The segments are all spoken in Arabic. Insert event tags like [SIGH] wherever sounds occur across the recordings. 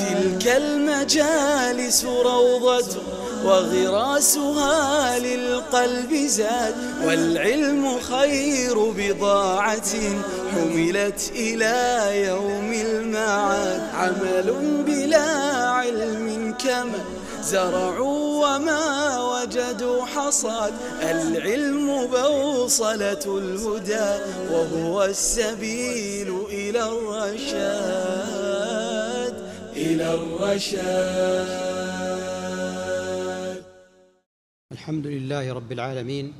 تلك المجالس روضة وغراسها للقلب زاد والعلم خير بضاعة حملت إلى يوم المعاد عمل بلا علم كما زرعوا وما وجدوا حصاد العلم بوصلة الهدى وهو السبيل إلى الرشاد إلى الرشاد الحمد لله رب العالمين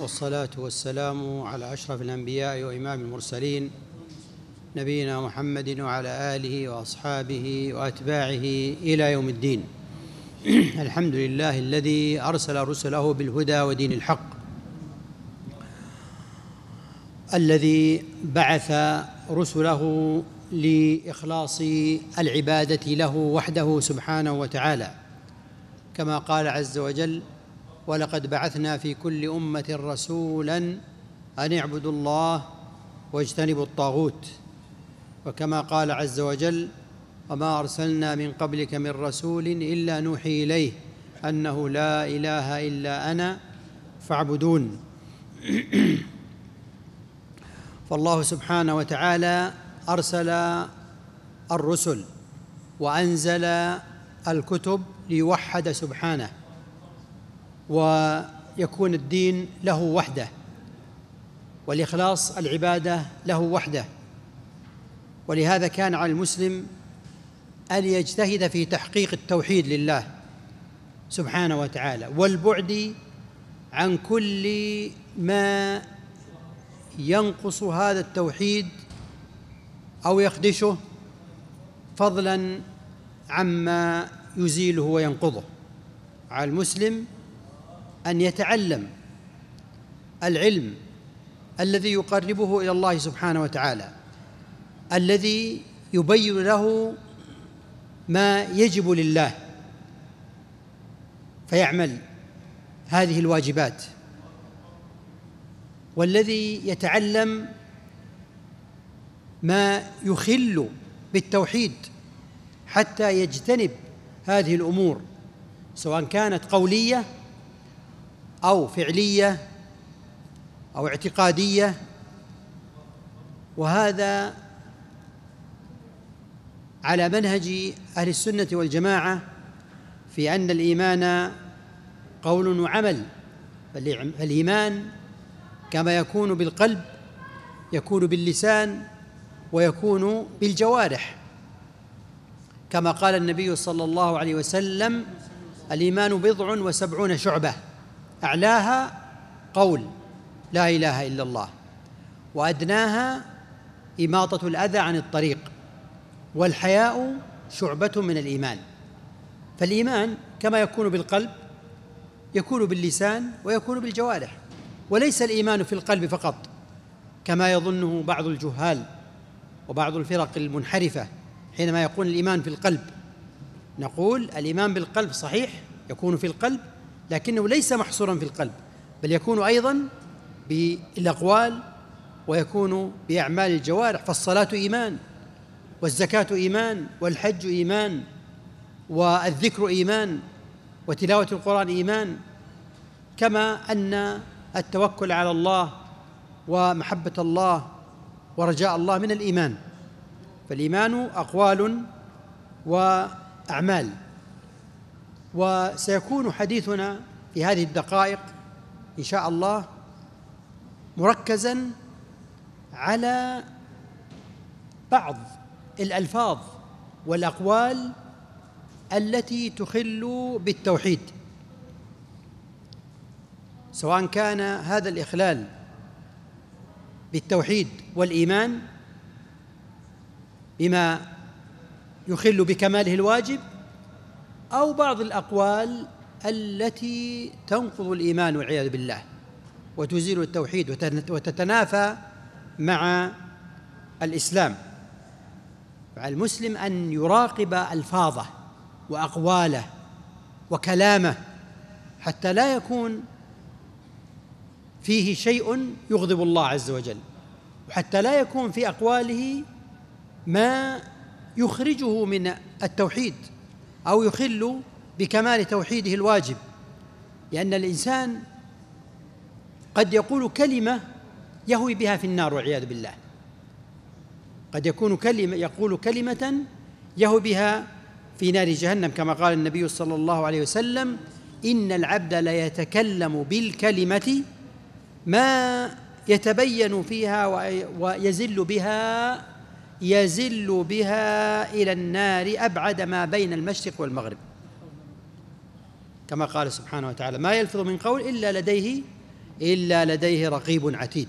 والصلاة والسلام على أشرف الأنبياء وإمام المرسلين نبينا محمد وعلى آله وأصحابه وأتباعه إلى يوم الدين [CLEARS THROAT] الحمد لله الذي أرسل رسله بالهدى ودين الحق الذي بعث رسله لاخلاص العباده له وحده سبحانه وتعالى كما قال عز وجل ولقد بعثنا في كل امه رسولا ان اعبدوا الله واجتنبوا الطاغوت وكما قال عز وجل وما ارسلنا من قبلك من رسول الا نوحي اليه انه لا اله الا انا فاعبدون [CLEARS THROAT] فالله سبحانه وتعالى ارسل الرسل وانزل الكتب ليوحد سبحانه ويكون الدين له وحده والاخلاص العباده له وحده ولهذا كان على المسلم ان يجتهد في تحقيق التوحيد لله سبحانه وتعالى والبعد عن كل ما ينقص هذا التوحيد أو يخدشه فضلا عما يزيله وينقضه على المسلم أن يتعلم العلم الذي يقربه إلى الله سبحانه وتعالى الذي يبين له ما يجب لله فيعمل هذه الواجبات والذي يتعلم ما يخل بالتوحيد حتى يجتنب هذه الامور سواء كانت قوليه او فعليه او اعتقاديه وهذا على منهج اهل السنه والجماعه في ان الايمان قول وعمل فالايمان كما يكون بالقلب يكون باللسان ويكون بالجوارح كما قال النبي صلى الله عليه وسلم الإيمان بضع وسبعون شعبة أعلاها قول لا إله إلا الله وأدناها إماطة الأذى عن الطريق والحياء شعبة من الإيمان فالإيمان كما يكون بالقلب يكون باللسان ويكون بالجوارح وليس الإيمان في القلب فقط كما يظنه بعض الجهال وبعض الفرق المنحرفة حينما يقول الإيمان في القلب نقول الإيمان بالقلب صحيح يكون في القلب لكنه ليس محصورا في القلب بل يكون أيضا بالأقوال ويكون بأعمال الجوارح فالصلاة إيمان والزكاة إيمان والحج إيمان والذكر إيمان وتلاوة القرآن إيمان كما أن التوكل على الله ومحبة الله ورجاء الله من الإيمان فالإيمان أقوال وأعمال وسيكون حديثنا في هذه الدقائق إن شاء الله مركزا على بعض الألفاظ والأقوال التي تخل بالتوحيد سواء كان هذا الإخلال بالتوحيد والايمان بما يخل بكماله الواجب او بعض الاقوال التي تنقض الايمان والعياذ بالله وتزيل التوحيد وتتنافى مع الاسلام فعلى المسلم ان يراقب الفاظه واقواله وكلامه حتى لا يكون فيه شيء يغضب الله عز وجل وحتى لا يكون في اقواله ما يخرجه من التوحيد او يخل بكمال توحيده الواجب لان الانسان قد يقول كلمه يهوي بها في النار والعياذ بالله قد يكون كلمه يقول كلمه يهوي بها في نار جهنم كما قال النبي صلى الله عليه وسلم ان العبد ليتكلم بالكلمه ما يتبين فيها ويزل بها يزل بها إلى النار أبعد ما بين المشرق والمغرب كما قال سبحانه وتعالى ما يلفظ من قول إلا لديه إلا لديه رقيب عتيد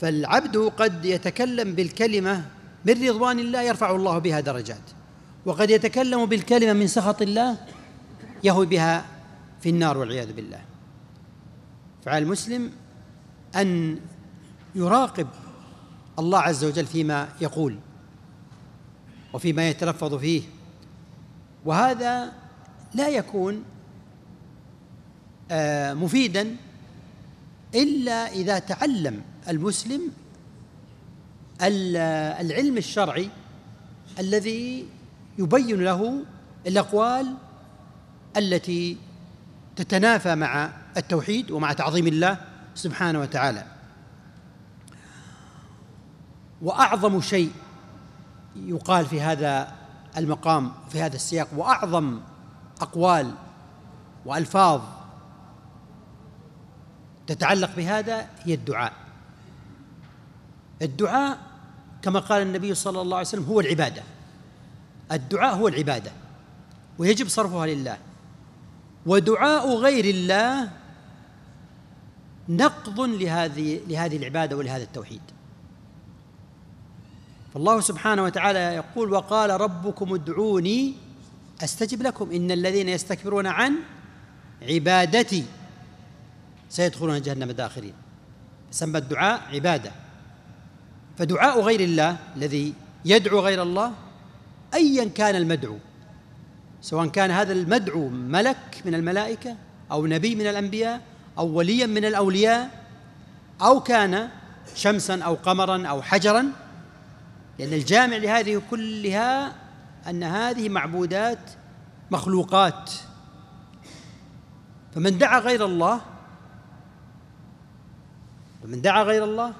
فالعبد قد يتكلم بالكلمة من رضوان الله يرفع الله بها درجات وقد يتكلم بالكلمة من سخط الله يهوي بها في النار والعياذ بالله فعلى المسلم أن يراقب الله عز وجل فيما يقول وفيما يتلفظ فيه وهذا لا يكون آه، مفيدا إلا إذا تعلم المسلم العلم الشرعي الذي يبين له الأقوال التي تتنافى مع التوحيد ومع تعظيم الله سبحانه وتعالى واعظم شيء يقال في هذا المقام في هذا السياق واعظم اقوال والفاظ تتعلق بهذا هي الدعاء الدعاء كما قال النبي صلى الله عليه وسلم هو العباده الدعاء هو العباده ويجب صرفها لله ودعاء غير الله نقض لهذه لهذه العباده ولهذا التوحيد فالله سبحانه وتعالى يقول وقال ربكم ادعوني استجب لكم ان الذين يستكبرون عن عبادتي سيدخلون جهنم داخرين سمى الدعاء عباده فدعاء غير الله الذي يدعو غير الله ايا كان المدعو سواء كان هذا المدعو ملك من الملائكة أو نبي من الأنبياء أو وليا من الأولياء أو كان شمسا أو قمرا أو حجرا لأن الجامع لهذه كلها أن هذه معبودات مخلوقات فمن دعا غير الله فمن دعا غير الله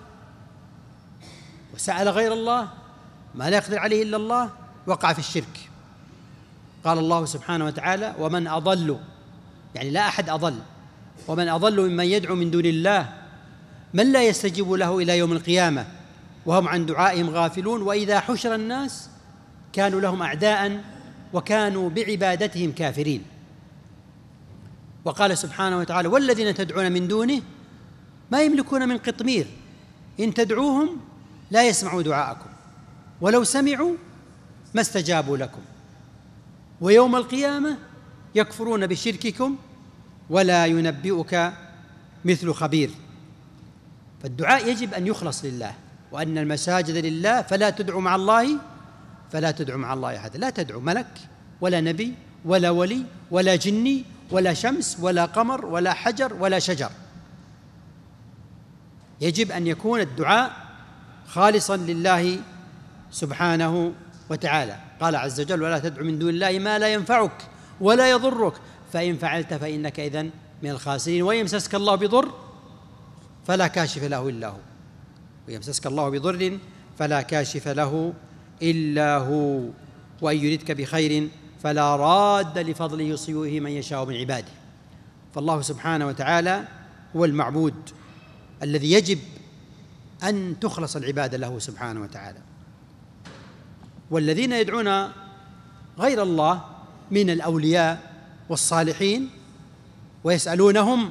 وسأل غير الله ما لا يقدر عليه إلا الله وقع في الشرك قال الله سبحانه وتعالى ومن أضل يعني لا أحد أضل ومن أضل ممن يدعو من دون الله من لا يستجيب له إلى يوم القيامة وهم عن دعائهم غافلون وإذا حشر الناس كانوا لهم أعداء وكانوا بعبادتهم كافرين وقال سبحانه وتعالى والذين تدعون من دونه ما يملكون من قطمير إن تدعوهم لا يسمعوا دعاءكم ولو سمعوا ما استجابوا لكم ويوم القيامه يكفرون بشرككم ولا ينبئك مثل خبير فالدعاء يجب ان يخلص لله وان المساجد لله فلا تدعو مع الله فلا تدعو مع الله هذا لا تدعو ملك ولا نبي ولا ولي ولا جني ولا شمس ولا قمر ولا حجر ولا شجر يجب ان يكون الدعاء خالصا لله سبحانه وتعالى قال عز وجل ولا تدع من دون الله ما لا ينفعك ولا يضرك فإن فعلت فإنك إذا من الخاسرين وإن يمسسك الله بضر فلا كاشف له إلا هو ويمسسك الله بضر فلا كاشف له إلا هو وإن يردك بخير فلا راد لفضله يصيبه من يشاء من عباده فالله سبحانه وتعالى هو المعبود الذي يجب أن تخلص العبادة له سبحانه وتعالى والذين يدعون غير الله من الأولياء والصالحين ويسألونهم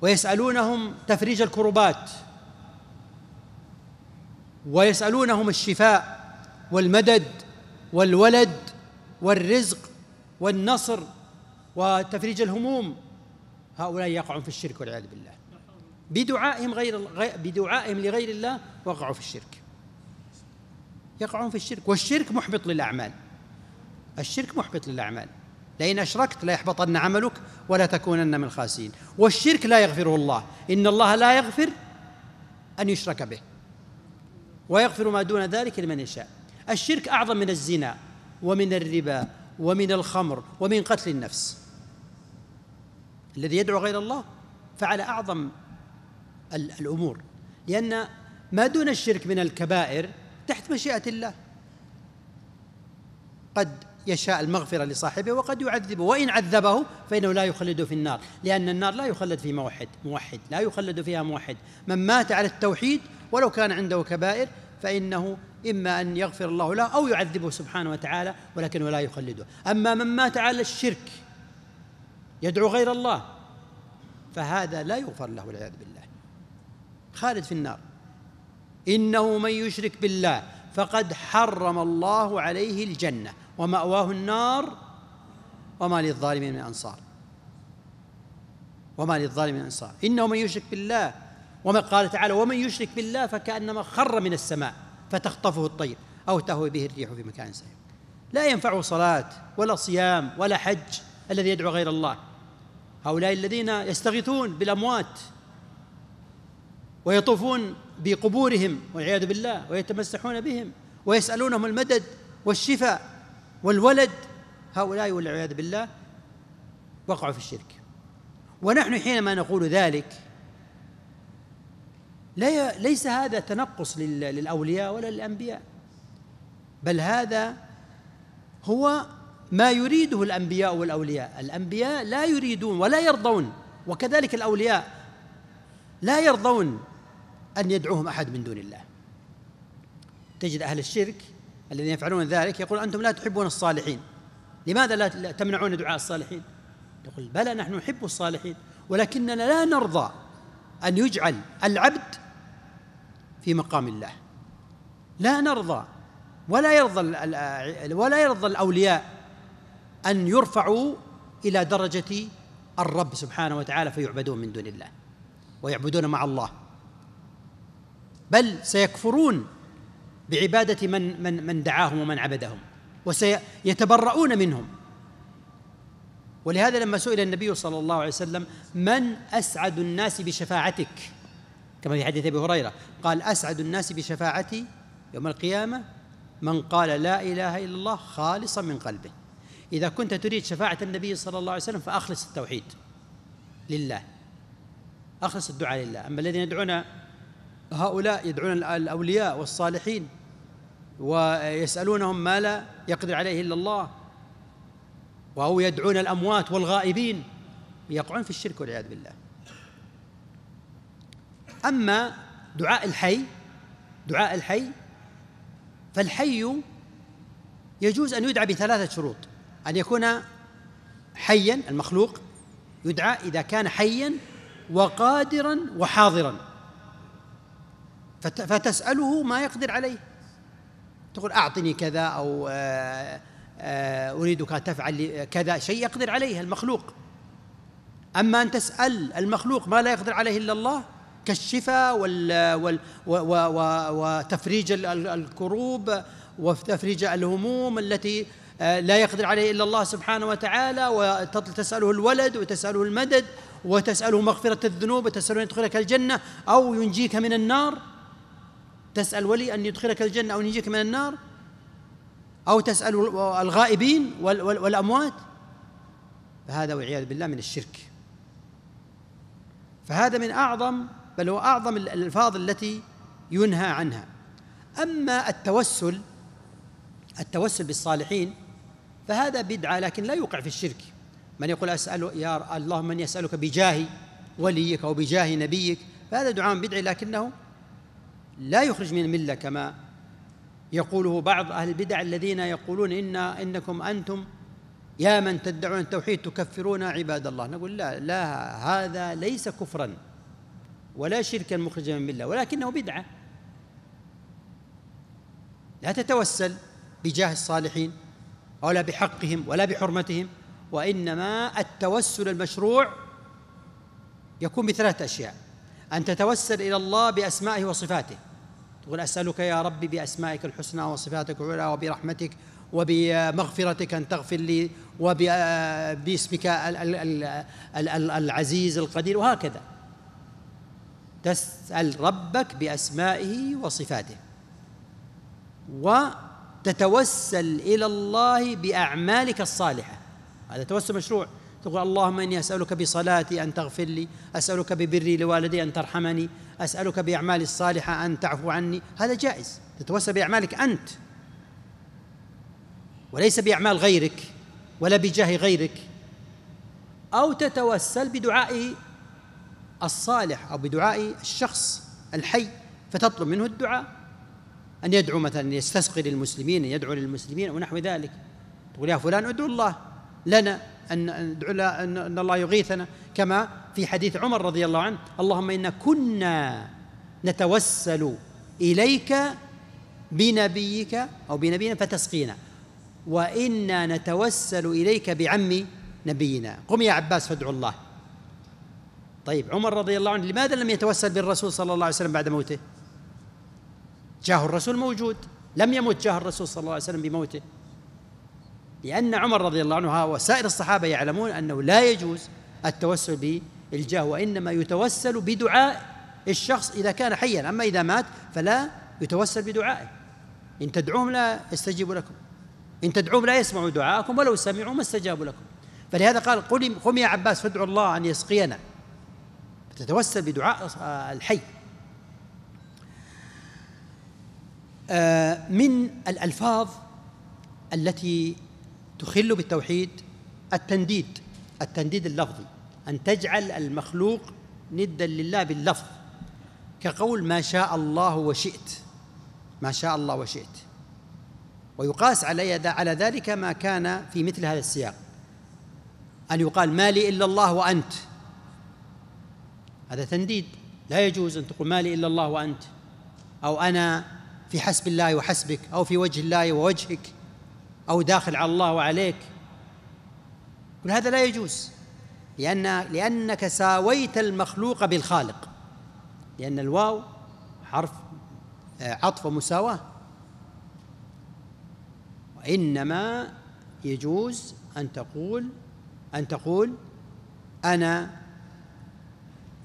ويسألونهم تفريج الكربات ويسألونهم الشفاء والمدد والولد والرزق والنصر وتفريج الهموم هؤلاء يقعون في الشرك والعياذ بالله بدعائهم غير بدعائهم لغير الله وقعوا في الشرك يقعون في الشرك والشرك محبط للأعمال الشرك محبط للأعمال لئن أشركت لا يحبطن عملك ولا تكونن من الخاسرين والشرك لا يغفره الله إن الله لا يغفر أن يشرك به ويغفر ما دون ذلك لمن يشاء الشرك أعظم من الزنا ومن الربا ومن الخمر ومن قتل النفس الذي يدعو غير الله فعلى أعظم الأمور لأن ما دون الشرك من الكبائر تحت مشيئة الله قد يشاء المغفرة لصاحبه وقد يعذبه وإن عذبه فإنه لا يخلد في النار لأن النار لا يخلد في موحد موحد لا يخلد فيها موحد من مات على التوحيد ولو كان عنده كبائر فإنه إما أن يغفر الله له أو يعذبه سبحانه وتعالى ولكنه لا يخلده أما من مات على الشرك يدعو غير الله فهذا لا يغفر له والعياذ بالله خالد في النار انه من يشرك بالله فقد حرم الله عليه الجنه وماواه النار وما للظالمين من انصار وما للظالمين من انصار انه من يشرك بالله وما قال تعالى ومن يشرك بالله فكانما خر من السماء فتخطفه الطير او تهوي به الريح في مكان سليم لا ينفعه صلاه ولا صيام ولا حج الذي يدعو غير الله هؤلاء الذين يستغيثون بالاموات ويطوفون بقبورهم والعياذ بالله ويتمسحون بهم ويسألونهم المدد والشفاء والولد هؤلاء والعياذ بالله وقعوا في الشرك ونحن حينما نقول ذلك لا ليس هذا تنقص للأولياء ولا للأنبياء بل هذا هو ما يريده الأنبياء والأولياء الأنبياء لا يريدون ولا يرضون وكذلك الأولياء لا يرضون أن يدعوهم أحد من دون الله تجد أهل الشرك الذين يفعلون ذلك يقول أنتم لا تحبون الصالحين لماذا لا تمنعون دعاء الصالحين يقول بلى نحن نحب الصالحين ولكننا لا نرضى أن يجعل العبد في مقام الله لا نرضى ولا يرضى ولا يرضى الأولياء أن يرفعوا إلى درجة الرب سبحانه وتعالى فيعبدون من دون الله ويعبدون مع الله بل سيكفرون بعبادة من من من دعاهم ومن عبدهم وسيتبرؤون منهم ولهذا لما سئل النبي صلى الله عليه وسلم من أسعد الناس بشفاعتك كما في حديث أبي هريرة قال أسعد الناس بشفاعتي يوم القيامة من قال لا إله إلا الله خالصا من قلبه إذا كنت تريد شفاعة النبي صلى الله عليه وسلم فأخلص التوحيد لله أخلص الدعاء لله أما الذين يدعون هؤلاء يدعون الأولياء والصالحين ويسألونهم ما لا يقدر عليه إلا الله وهو يدعون الأموات والغائبين يقعون في الشرك والعياذ بالله أما دعاء الحي دعاء الحي فالحي يجوز أن يدعى بثلاثة شروط أن يكون حيا المخلوق يدعى إذا كان حيا وقادرا وحاضرا فتسأله ما يقدر عليه تقول أعطني كذا أو آه، آه، أريدك أن تفعل كذا شيء يقدر عليه المخلوق أما أن تسأل المخلوق ما لا يقدر عليه إلا الله كالشفاء وال وتفريج الكروب وتفريج الهموم التي آه، لا يقدر عليه إلا الله سبحانه وتعالى وتسأله الولد وتسأله المدد وتسأله مغفرة الذنوب وتسأله أن يدخلك الجنة أو ينجيك من النار تسأل ولي أن يدخلك الجنة أو أن ينجيك من النار أو تسأل الغائبين والأموات فهذا والعياذ بالله من الشرك فهذا من أعظم بل هو أعظم الألفاظ التي ينهى عنها أما التوسل التوسل بالصالحين فهذا بدعة لكن لا يوقع في الشرك من يقول أسأل يا اللهم من يسألك بجاه وليك أو بجاه نبيك فهذا دعاء بدعي لكنه لا يخرج من الملة كما يقوله بعض أهل البدع الذين يقولون إن إنكم أنتم يا من تدعون التوحيد تكفرون عباد الله نقول لا لا هذا ليس كفرا ولا شركا مخرجا من المله ولكنه بدعه لا تتوسل بجاه الصالحين ولا بحقهم ولا بحرمتهم وانما التوسل المشروع يكون بثلاث اشياء أن تتوسل إلى الله بأسمائه وصفاته تقول أسألك يا ربي بأسمائك الحسنى وصفاتك العلى وبرحمتك وبمغفرتك أن تغفر لي وباسمك العزيز القدير وهكذا تسأل ربك بأسمائه وصفاته وتتوسل إلى الله بأعمالك الصالحة هذا توسل مشروع تقول اللهم إني أسألك بصلاتي أن تغفر لي أسألك ببري لوالدي أن ترحمني أسألك بأعمالي الصالحة أن تعفو عني هذا جائز تتوسل بأعمالك أنت وليس بأعمال غيرك ولا بجاه غيرك أو تتوسل بدعاء الصالح أو بدعاء الشخص الحي فتطلب منه الدعاء أن يدعو مثلا يستسقي للمسلمين ان يدعو للمسلمين ونحو ذلك تقول يا فلان ادعو الله لنا أن ندعو أن الله يغيثنا كما في حديث عمر رضي الله عنه اللهم إنا كنا نتوسل إليك بنبيك أو بنبينا فتسقينا وإنا نتوسل إليك بعم نبينا قم يا عباس فادعو الله طيب عمر رضي الله عنه لماذا لم يتوسل بالرسول صلى الله عليه وسلم بعد موته جاه الرسول موجود لم يمت جاه الرسول صلى الله عليه وسلم بموته لأن عمر رضي الله عنه وسائر الصحابة يعلمون أنه لا يجوز التوسل بالجاه وإنما يتوسل بدعاء الشخص إذا كان حيا أما إذا مات فلا يتوسل بدعائه إن تدعوهم لا يستجيب لكم إن تدعوهم لا يسمعوا دعاءكم ولو سمعوا ما استجابوا لكم فلهذا قال قل قم يا عباس فادعوا الله أن يسقينا تتوسل بدعاء الحي آه، من الألفاظ التي تخل بالتوحيد التنديد التنديد اللفظي أن تجعل المخلوق ندا لله باللفظ كقول ما شاء الله وشئت ما شاء الله وشئت ويقاس علي على ذلك ما كان في مثل هذا السياق أن يقال ما لي إلا الله وأنت هذا تنديد لا يجوز أن تقول ما لي إلا الله وأنت أو أنا في حسب الله وحسبك أو في وجه الله ووجهك أو داخل على الله وعليك كل هذا لا يجوز لأن لأنك ساويت المخلوق بالخالق لأن الواو حرف آه، عطف ومساواة وإنما يجوز أن تقول أن تقول أنا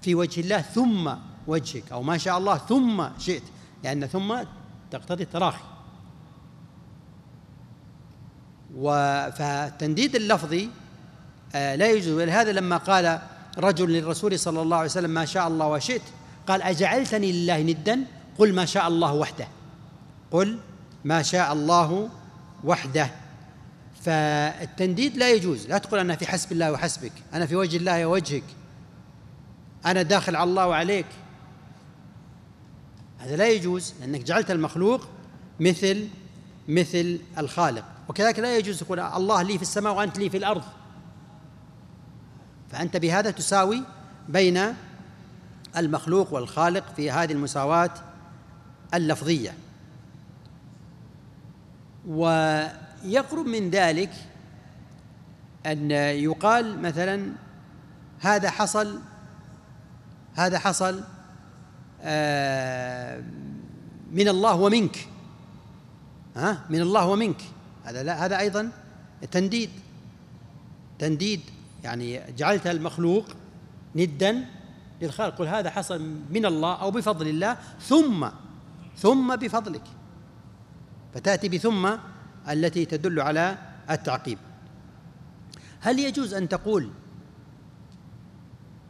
في وجه الله ثم وجهك أو ما شاء الله ثم شئت لأن ثم تقتضي التراخي فالتنديد اللفظي آه، لا يجوز ولهذا لما قال رجل للرسول صلى الله عليه وسلم ما شاء الله وشئت قال أجعلتني لله ندا قل ما شاء الله وحده قل ما شاء الله وحده فالتنديد لا يجوز لا تقول أنا في حسب الله وحسبك أنا في وجه الله ووجهك أنا داخل على الله وعليك هذا لا يجوز لأنك جعلت المخلوق مثل مثل الخالق وكذلك لا يجوز تقول الله لي في السماء وأنت لي في الأرض فأنت بهذا تساوي بين المخلوق والخالق في هذه المساواة اللفظية ويقرب من ذلك أن يقال مثلا هذا حصل هذا حصل آه، من الله ومنك ها من الله ومنك هذا لا هذا أيضا تنديد تنديد يعني جعلت المخلوق ندا للخالق قل هذا حصل من الله أو بفضل الله ثم ثم بفضلك فتأتي بثم التي تدل على التعقيب هل يجوز أن تقول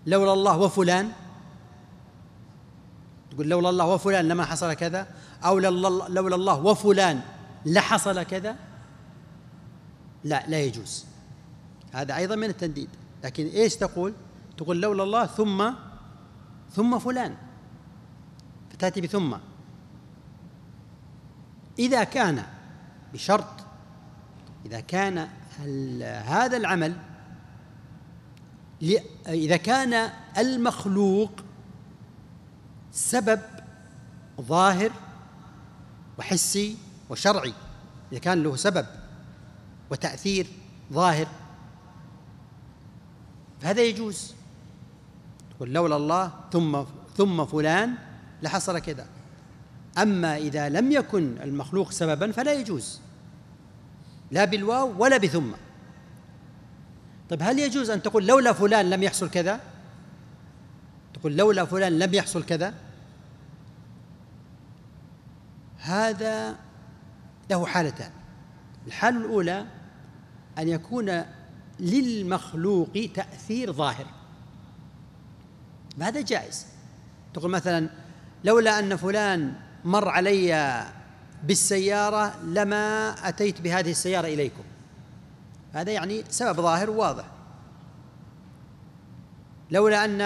لولا الله وفلان تقول لولا الله وفلان لما حصل كذا أو لولا الله وفلان لحصل كذا لا لا يجوز هذا أيضا من التنديد لكن إيش تقول تقول لولا الله ثم ثم فلان فتأتي بثم إذا كان بشرط إذا كان هذا العمل إذا كان المخلوق سبب ظاهر وحسي وشرعي إذا كان له سبب وتأثير ظاهر فهذا يجوز تقول لولا الله ثم ثم فلان لحصل كذا أما إذا لم يكن المخلوق سببا فلا يجوز لا بالواو ولا بثم طيب هل يجوز أن تقول لولا فلان لم يحصل كذا تقول لولا فلان لم يحصل كذا هذا له حالتان الحالة الأولى أن يكون للمخلوق تأثير ظاهر هذا جائز تقول مثلا لولا أن فلان مر علي بالسيارة لما أتيت بهذه السيارة إليكم هذا يعني سبب ظاهر واضح لولا أن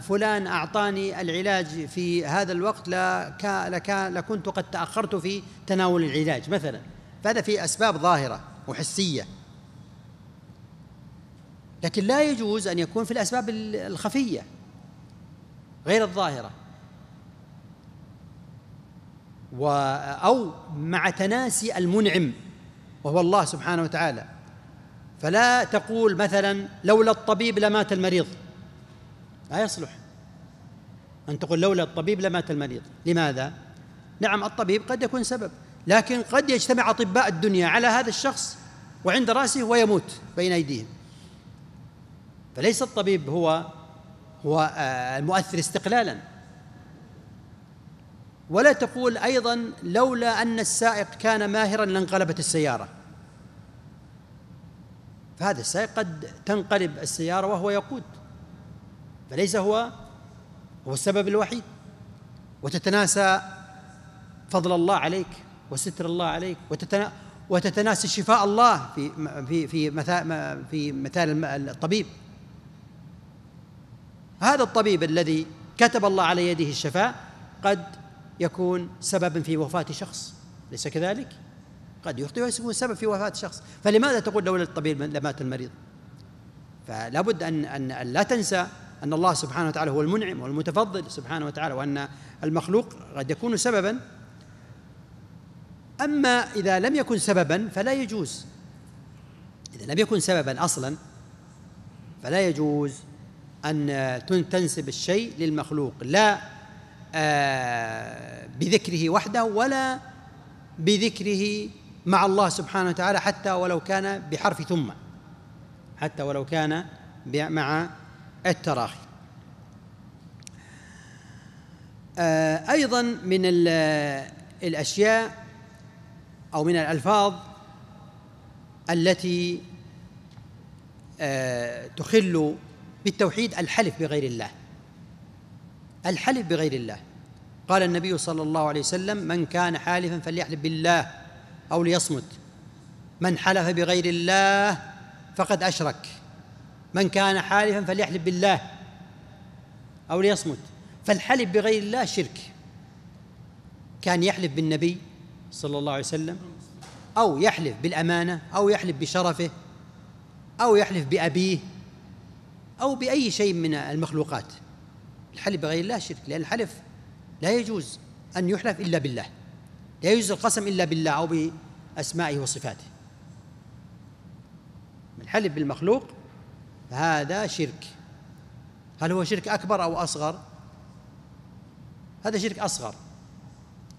فلان أعطاني العلاج في هذا الوقت لكا لكنت قد تأخرت في تناول العلاج مثلا فهذا في أسباب ظاهرة وحسية لكن لا يجوز أن يكون في الأسباب الخفية غير الظاهرة و أو مع تناسي المنعم وهو الله سبحانه وتعالى فلا تقول مثلا لولا الطبيب لمات المريض لا يصلح أن تقول لولا الطبيب لمات المريض لماذا؟ نعم الطبيب قد يكون سبب لكن قد يجتمع أطباء الدنيا على هذا الشخص وعند رأسه ويموت بين أيديهم فليس الطبيب هو هو آه، المؤثر استقلالا ولا تقول أيضا لولا أن السائق كان ماهرا لانقلبت السيارة فهذا السائق قد تنقلب السيارة وهو يقود فليس هو هو السبب الوحيد وتتناسى فضل الله عليك وستر الله عليك وتتنا وتتناسى شفاء الله في في في مثال في مثال الطبيب هذا الطبيب الذي كتب الله على يده الشفاء قد يكون سببا في وفاة شخص ليس كذلك قد يخطئ ويكون سبب في وفاة شخص فلماذا تقول لولا الطبيب لمات المريض فلا بد أن, أن لا تنسى أن الله سبحانه وتعالى هو المنعم والمتفضل سبحانه وتعالى وأن المخلوق قد يكون سببا أما إذا لم يكن سببا فلا يجوز إذا لم يكن سببا أصلا فلا يجوز أن تنسب الشيء للمخلوق لا آه، بذكره وحده ولا بذكره مع الله سبحانه وتعالى حتى ولو كان بحرف ثم حتى ولو كان مع التراخي آه، أيضا من الأشياء أو من الألفاظ التي آه، تخل بالتوحيد الحلف بغير الله الحلف بغير الله قال النبي صلى الله عليه وسلم من كان حالفا فليحلف بالله أو ليصمت من حلف بغير الله فقد أشرك من كان حالفا فليحلف بالله أو ليصمت فالحلف بغير الله شرك كان يحلف بالنبي صلى الله عليه وسلم أو يحلف بالأمانة أو يحلف بشرفه أو يحلف بأبيه أو بأي شيء من المخلوقات الحلف بغير الله شرك لأن الحلف لا يجوز أن يحلف إلا بالله لا يجوز القسم إلا بالله أو بأسمائه وصفاته الحلف بالمخلوق هذا شرك هل هو شرك أكبر أو أصغر هذا شرك أصغر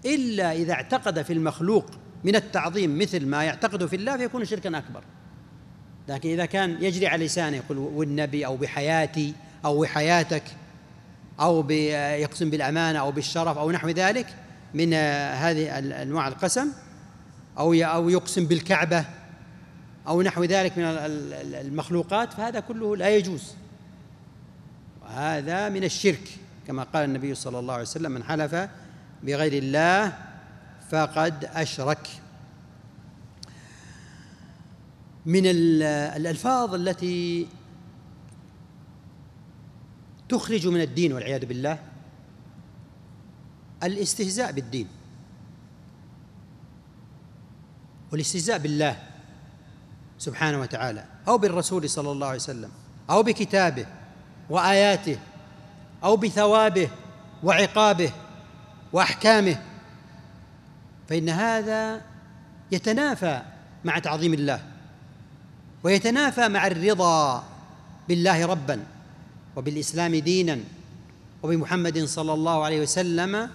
إلا إذا اعتقد في المخلوق من التعظيم مثل ما يعتقد في الله فيكون شركا أكبر لكن إذا كان يجري على لسانه يقول والنبي أو بحياتي أو بحياتك أو يقسم بالأمانة أو بالشرف أو نحو ذلك من هذه أنواع القسم أو أو يقسم بالكعبة أو نحو ذلك من المخلوقات فهذا كله لا يجوز وهذا من الشرك كما قال النبي صلى الله عليه وسلم من حلف بغير الله فقد أشرك من الألفاظ التي تخرج من الدين والعياذ بالله الاستهزاء بالدين والاستهزاء بالله سبحانه وتعالى او بالرسول صلى الله عليه وسلم او بكتابه واياته او بثوابه وعقابه واحكامه فان هذا يتنافى مع تعظيم الله ويتنافى مع الرضا بالله ربا وبالاسلام دينا وبمحمد صلى الله عليه وسلم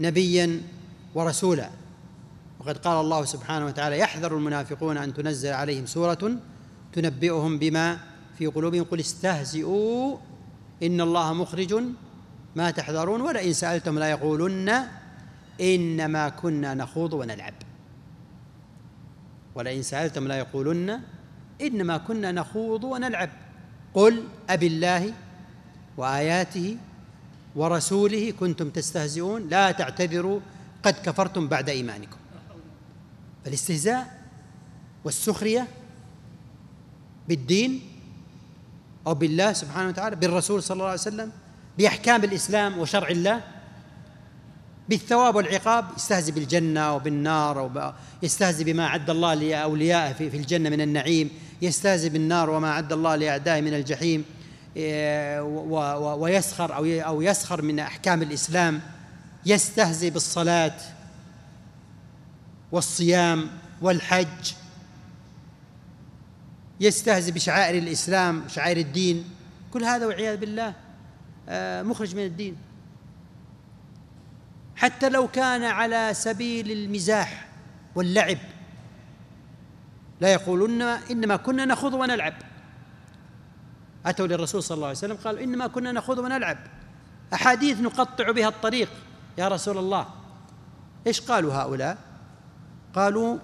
نبيا ورسولا وقد قال الله سبحانه وتعالى يحذر المنافقون أن تنزل عليهم سورة تنبئهم بما في قلوبهم قل استهزئوا إن الله مخرج ما تحذرون ولئن سألتم ليقولن إنما كنا نخوض ونلعب ولئن سألتم ليقولن إنما كنا نخوض ونلعب قل أبي الله وآياته ورسوله كنتم تستهزئون لا تعتذروا قد كفرتم بعد إيمانكم الاستهزاء والسخرية بالدين أو بالله سبحانه وتعالى بالرسول صلى الله عليه وسلم بأحكام الإسلام وشرع الله بالثواب والعقاب يستهزئ بالجنة وبالنار يستهزئ بما أعد الله لأوليائه في, الجنة من النعيم يستهزئ بالنار وما أعد الله لأعدائه من الجحيم إيه، ويسخر أو, أو يسخر من أحكام الإسلام يستهزئ بالصلاة والصيام والحج يستهزئ بشعائر الإسلام شعائر الدين كل هذا والعياذ بالله آه، مخرج من الدين حتى لو كان على سبيل المزاح واللعب لا يقولون إنما كنا نخوض ونلعب أتوا للرسول صلى الله عليه وسلم قالوا إنما كنا نخوض ونلعب أحاديث نقطع بها الطريق يا رسول الله إيش قالوا هؤلاء قالوا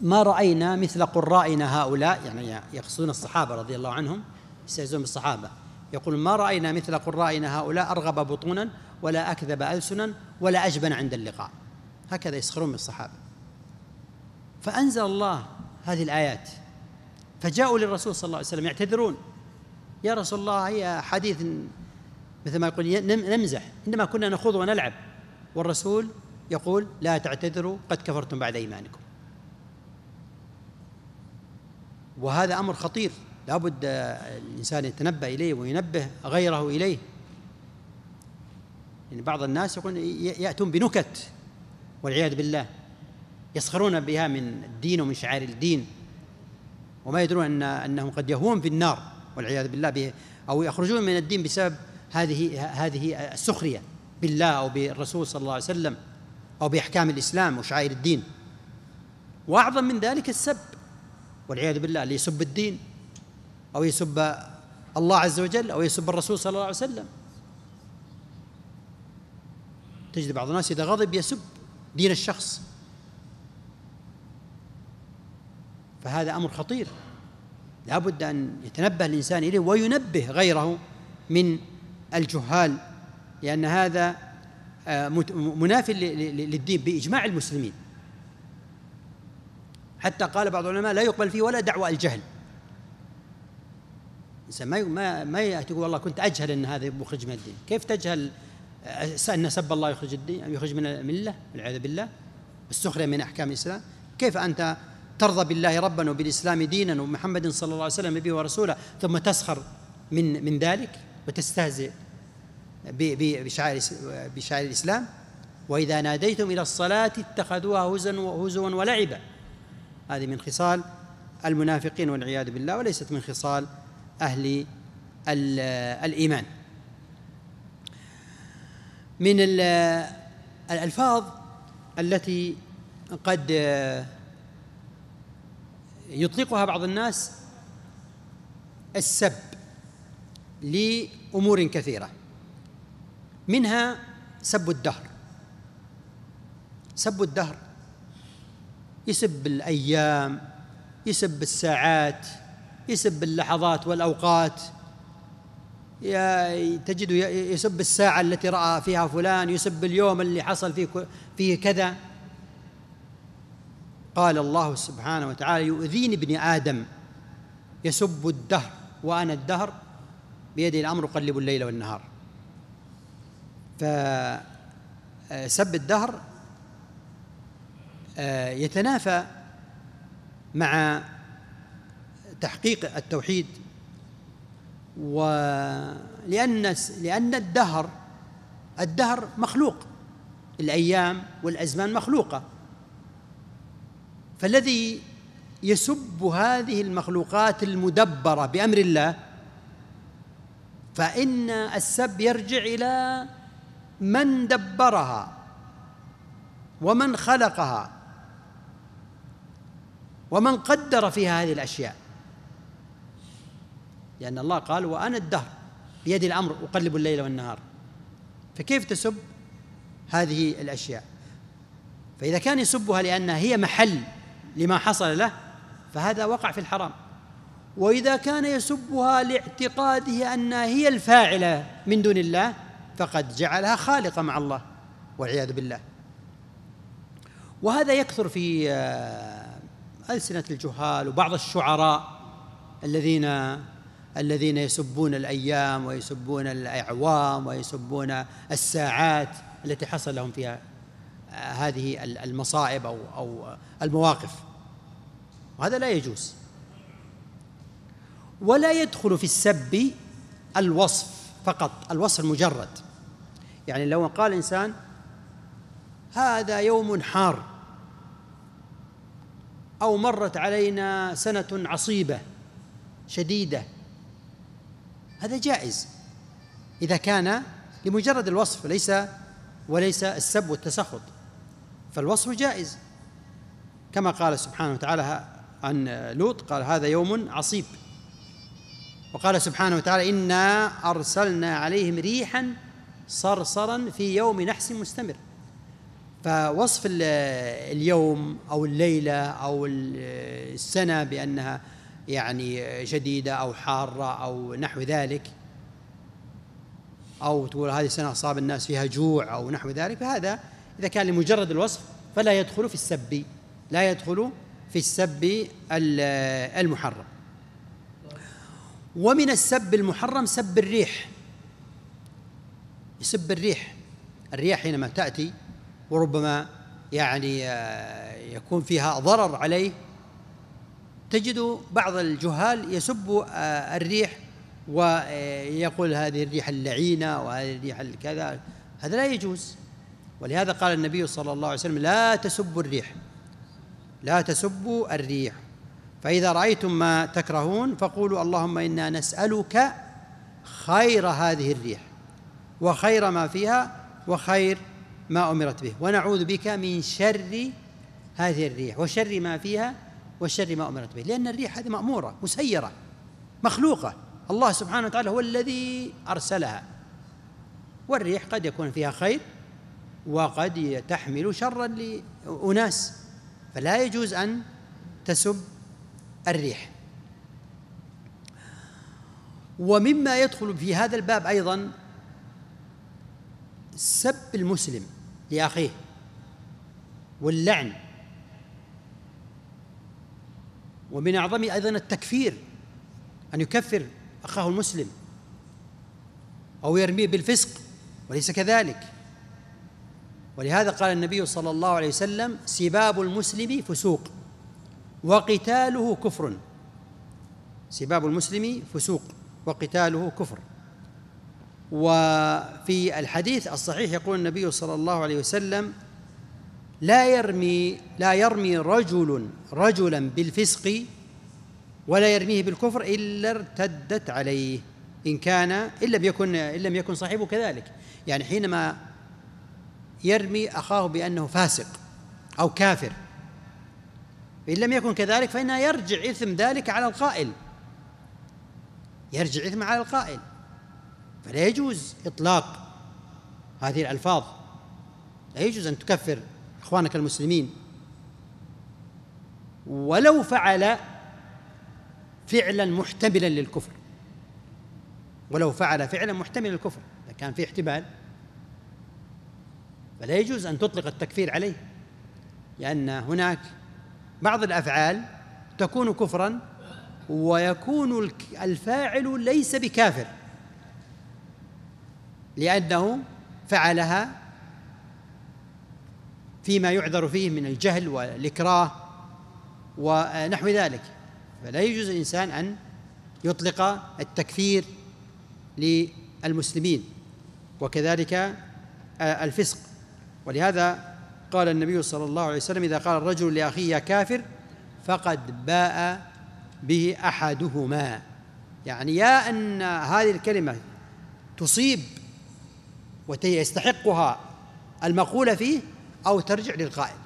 ما رأينا مثل قرائنا هؤلاء يعني يقصدون الصحابة رضي الله عنهم يستهزئون بالصحابة يقول ما رأينا مثل قرائنا هؤلاء أرغب بطونا ولا أكذب ألسنا ولا أجبن عند اللقاء هكذا يسخرون من الصحابة فأنزل الله هذه الآيات فجاءوا للرسول صلى الله عليه وسلم يعتذرون يا رسول الله هي حديث مثل ما يقول نمزح إنما كنا نخوض ونلعب والرسول يقول لا تعتذروا قد كفرتم بعد إيمانكم وهذا أمر خطير لابد الإنسان يتنبه إليه وينبه غيره إليه يعني بعض الناس يقول يأتون بنكت والعياذ بالله يسخرون بها من الدين ومن شعائر الدين وما يدرون أن أنهم قد يهون في النار والعياذ بالله به أو يخرجون من الدين بسبب هذه هذه السخرية بالله أو بالرسول صلى الله عليه وسلم أو بأحكام الإسلام وشعائر الدين وأعظم من ذلك السب والعياذ بالله اللي يسب الدين أو يسب الله عز وجل أو يسب الرسول صلى الله عليه وسلم تجد بعض الناس إذا غضب يسب دين الشخص فهذا أمر خطير لا بد أن يتنبه الإنسان إليه وينبه غيره من الجهال لأن هذا آه، مناف للدين باجماع المسلمين حتى قال بعض العلماء لا يقبل فيه ولا دعوى الجهل الانسان ما ما ما تقول والله كنت اجهل ان هذا مخرج من الدين كيف تجهل ان سب الله يخرج الدين يخرج من المله والعياذ بالله السخريه من احكام الاسلام كيف انت ترضى بالله ربا وبالاسلام دينا ومحمد صلى الله عليه وسلم نبيه ورسوله ثم تسخر من من ذلك وتستهزئ بشعائر بشعائر الإسلام وإذا ناديتم إلى الصلاة اتخذوها هزوا ولعبا هذه من خصال المنافقين والعياذ بالله وليست من خصال أهل الإيمان من الألفاظ التي قد يطلقها بعض الناس السب لأمور كثيرة منها سب الدهر سب الدهر يسب الايام يسب الساعات يسب اللحظات والاوقات تجد يسب الساعة التي رأى فيها فلان يسب اليوم اللي حصل فيه فيه كذا قال الله سبحانه وتعالى يؤذيني ابن آدم يسب الدهر وأنا الدهر بيدي الأمر أقلب الليل والنهار فسب الدهر آه، يتنافى مع تحقيق التوحيد ولأن لأن الدهر الدهر مخلوق الأيام والأزمان مخلوقة فالذي يسب هذه المخلوقات المدبرة بأمر الله فإن السب يرجع إلى من دبرها ومن خلقها ومن قدر فيها هذه الاشياء لان الله قال وانا الدهر بيدي الامر اقلب الليل والنهار فكيف تسب هذه الاشياء فاذا كان يسبها لانها هي محل لما حصل له فهذا وقع في الحرام واذا كان يسبها لاعتقاده انها هي الفاعله من دون الله فقد جعلها خالقة مع الله والعياذ بالله وهذا يكثر في آه، ألسنة الجهال وبعض الشعراء الذين الذين يسبون الأيام ويسبون الأعوام ويسبون الساعات التي حصل لهم فيها آه، هذه المصائب أو أو آه، المواقف وهذا لا يجوز ولا يدخل في السب الوصف فقط الوصف المجرد يعني لو قال إنسان هذا يوم حار أو مرت علينا سنة عصيبة شديدة هذا جائز إذا كان لمجرد الوصف ليس وليس السب والتسخط فالوصف جائز كما قال سبحانه وتعالى عن لوط قال هذا يوم عصيب وقال سبحانه وتعالى إنا أرسلنا عليهم ريحا صرصرا في يوم نحس مستمر فوصف اليوم أو الليلة أو السنة بأنها يعني شديدة أو حارة أو نحو ذلك أو تقول هذه السنة أصاب الناس فيها جوع أو نحو ذلك فهذا إذا كان لمجرد الوصف فلا يدخل في السب لا يدخل في السب المحرم ومن السب المحرم سب الريح يسب الريح الرياح حينما تأتي وربما يعني آه، يكون فيها ضرر عليه تجد بعض الجهال يسب آه، الريح ويقول آه، هذه الريح اللعينة وهذه الريح الكذا هذا لا يجوز ولهذا قال النبي صلى الله عليه وسلم لا تسبوا الريح لا تسبوا الريح فإذا رأيتم ما تكرهون فقولوا اللهم إنا نسألك خير هذه الريح وخير ما فيها وخير ما أمرت به ونعوذ بك من شر هذه الريح وشر ما فيها وشر ما أمرت به لأن الريح هذه مأمورة مسيرة مخلوقة الله سبحانه وتعالى هو الذي أرسلها والريح قد يكون فيها خير وقد تحمل شرا لأناس فلا يجوز أن تسب الريح ومما يدخل في هذا الباب أيضا سب المسلم لأخيه واللعن ومن أعظم أيضا التكفير أن يكفر أخاه المسلم أو يرميه بالفسق وليس كذلك ولهذا قال النبي صلى الله عليه وسلم سباب المسلم فسوق وقتاله كفر سباب المسلم فسوق وقتاله كفر وفي الحديث الصحيح يقول النبي صلى الله عليه وسلم لا يرمي لا يرمي رجل رجلا بالفسق ولا يرميه بالكفر الا ارتدت عليه ان كان ان لم يكن ان لم يكن صاحبه كذلك يعني حينما يرمي اخاه بانه فاسق او كافر ان لم يكن كذلك فانه يرجع اثم ذلك على القائل يرجع اثم على القائل فلا يجوز إطلاق هذه الألفاظ لا يجوز أن تكفر إخوانك المسلمين ولو فعل فعلا محتملا للكفر ولو فعل فعلا محتملا للكفر إذا كان في احتمال فلا يجوز أن تطلق التكفير عليه لأن هناك بعض الأفعال تكون كفرا ويكون الفاعل ليس بكافر لأنه فعلها فيما يعذر فيه من الجهل والإكراه ونحو ذلك فلا يجوز الإنسان أن يطلق التكفير للمسلمين وكذلك الفسق ولهذا قال النبي صلى الله عليه وسلم إذا قال الرجل لأخيه يا كافر فقد باء به أحدهما يعني يا أن هذه الكلمة تصيب ويستحقها المقولة فيه أو ترجع للقائل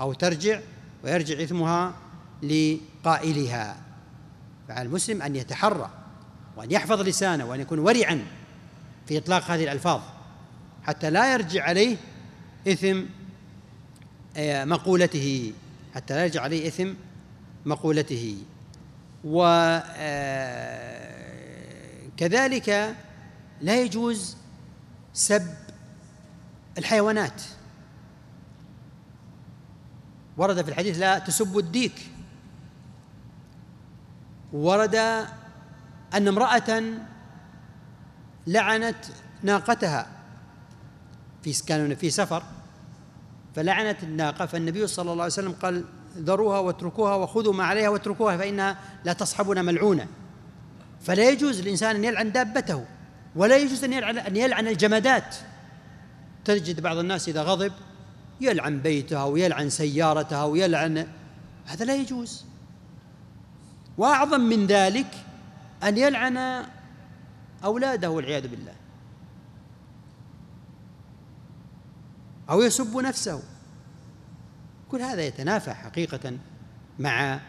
أو ترجع ويرجع إثمها لقائلها فعلى المسلم أن يتحرى وأن يحفظ لسانه وأن يكون ورعا في إطلاق هذه الألفاظ حتى لا يرجع عليه إثم آه، مقولته حتى لا يرجع عليه إثم مقولته وكذلك آه، لا يجوز سب الحيوانات ورد في الحديث لا تسبوا الديك ورد أن امرأة لعنت ناقتها في كانوا في سفر فلعنت الناقة فالنبي صلى الله عليه وسلم قال ذروها واتركوها وخذوا ما عليها واتركوها فإنها لا تصحبنا ملعونة فلا يجوز للإنسان أن يلعن دابته ولا يجوز أن يلعن, أن يلعن الجمادات تجد بعض الناس إذا غضب يلعن بيته ويلعن سيارته ويلعن هذا لا يجوز وأعظم من ذلك أن يلعن أولاده والعياذ بالله أو يسب نفسه كل هذا يتنافى حقيقة مع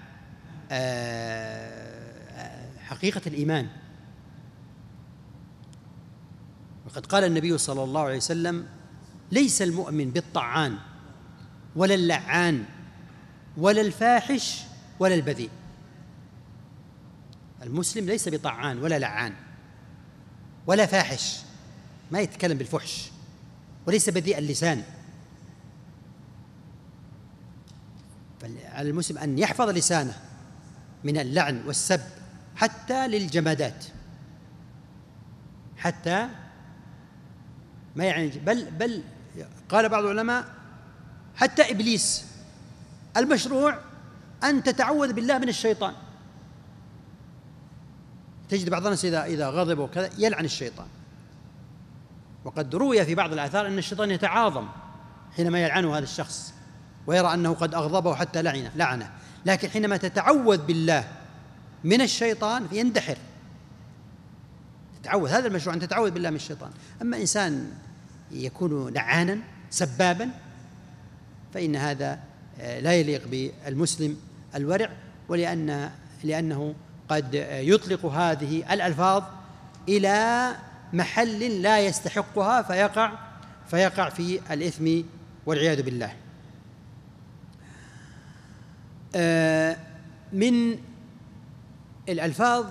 آه، حقيقة الإيمان وقد قال النبي صلى الله عليه وسلم ليس المؤمن بالطعان ولا اللعان ولا الفاحش ولا البذيء المسلم ليس بطعان ولا لعان ولا فاحش ما يتكلم بالفحش وليس بذيء اللسان فعلى المسلم أن يحفظ لسانه من اللعن والسب حتى للجمادات حتى ما يعني بل بل قال بعض العلماء حتى ابليس المشروع ان تتعوذ بالله من الشيطان تجد بعض الناس اذا اذا غضب وكذا يلعن الشيطان وقد روي في بعض الاثار ان الشيطان يتعاظم حينما يلعنه هذا الشخص ويرى انه قد اغضبه حتى لعنه لعنه لكن حينما تتعوذ بالله من الشيطان يندحر تتعوذ هذا المشروع ان تتعوذ بالله من الشيطان اما انسان يكون لعانا سبابا فإن هذا آه، لا يليق بالمسلم الورع ولأن لأنه قد يطلق هذه الألفاظ إلى محل لا يستحقها فيقع فيقع في الإثم والعياذ بالله آه، من الألفاظ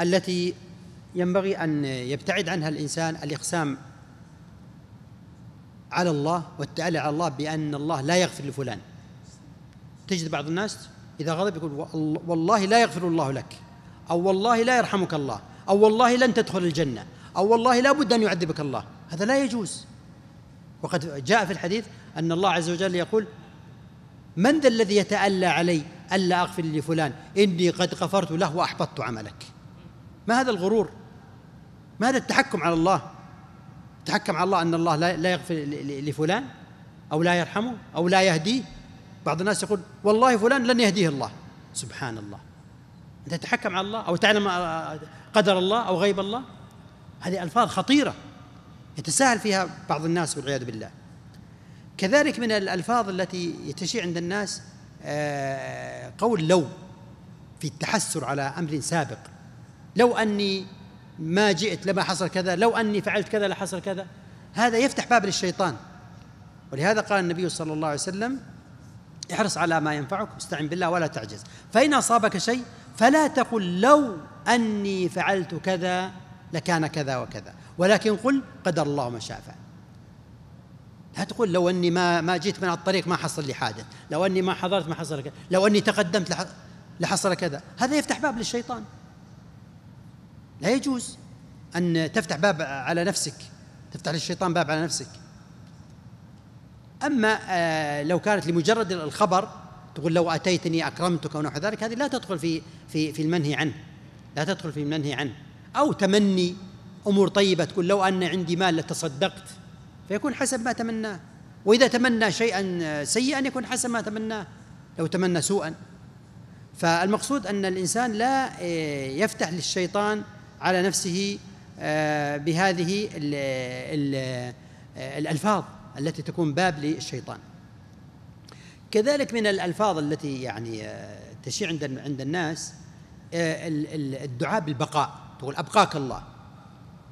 التي ينبغي أن يبتعد عنها الإنسان الإقسام على الله والتألي على الله بأن الله لا يغفر لفلان تجد بعض الناس إذا غضب يقول والله لا يغفر الله لك أو والله لا يرحمك الله أو والله لن تدخل الجنة أو والله لا بد أن يعذبك الله هذا لا يجوز وقد جاء في الحديث أن الله عز وجل يقول من ذا الذي يتألى علي ألا أغفر لفلان إني قد غفرت له وأحبطت عملك ما هذا الغرور ما هذا التحكم على الله تحكم على الله أن الله لا يغفر لفلان أو لا يرحمه أو لا يهديه بعض الناس يقول والله فلان لن يهديه الله سبحان الله أنت تتحكم على الله أو تعلم آه، آه، قدر الله أو غيب الله هذه ألفاظ خطيرة يتساهل فيها بعض الناس والعياذ بالله كذلك من الألفاظ التي يتشيع عند الناس آه، قول لو في التحسر على أمر سابق لو أني ما جئت لما حصل كذا لو أني فعلت كذا لحصل كذا هذا يفتح باب للشيطان ولهذا قال النبي صلى الله عليه وسلم احرص على ما ينفعك واستعن بالله ولا تعجز فإن أصابك شيء فلا تقل لو أني فعلت كذا لكان كذا وكذا ولكن قل قدر الله ما شاء فعل لا تقول لو أني ما ما جيت من الطريق ما حصل لي حادث لو أني ما حضرت ما حصل كذا لو أني تقدمت لحصل كذا هذا يفتح باب للشيطان لا يجوز أن تفتح باب على نفسك تفتح للشيطان باب على نفسك أما آه، لو كانت لمجرد الخبر تقول لو أتيتني أكرمتك أو نحو ذلك هذه لا تدخل في في في المنهي عنه لا تدخل في المنهي عنه أو تمني أمور طيبة تقول لو أن عندي مال لتصدقت فيكون حسب ما تمناه وإذا تمنى شيئا آه، سيئا يكون حسب ما تمناه لو تمنى سوءا فالمقصود أن الإنسان لا آه، يفتح للشيطان على نفسه آه، بهذه ال ال آه، الألفاظ التي تكون باب للشيطان كذلك من الألفاظ التي يعني آه، تشيع عند عند الناس الدعاء بالبقاء تقول أبقاك الله